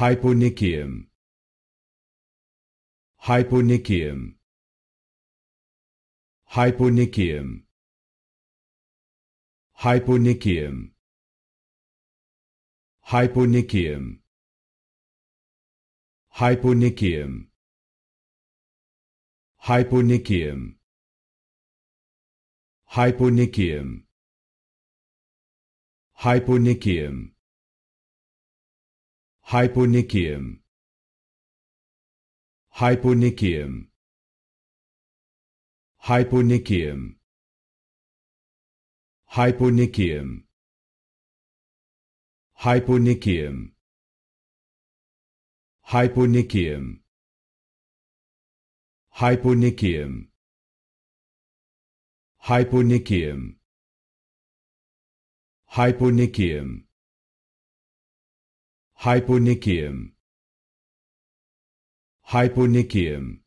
Hyponychium. Hyponychium. Hyponychium. Hyponychium. Hyponychium. Hyponychium. Hyponychium. Hyponychium. Hyponychium. Hyponychium Hyponychium Hyponychium Hyponychium Hyponychium Hyponychium Hyponychium Hyponychium Hyponychium Hyponychium. Hyponychium.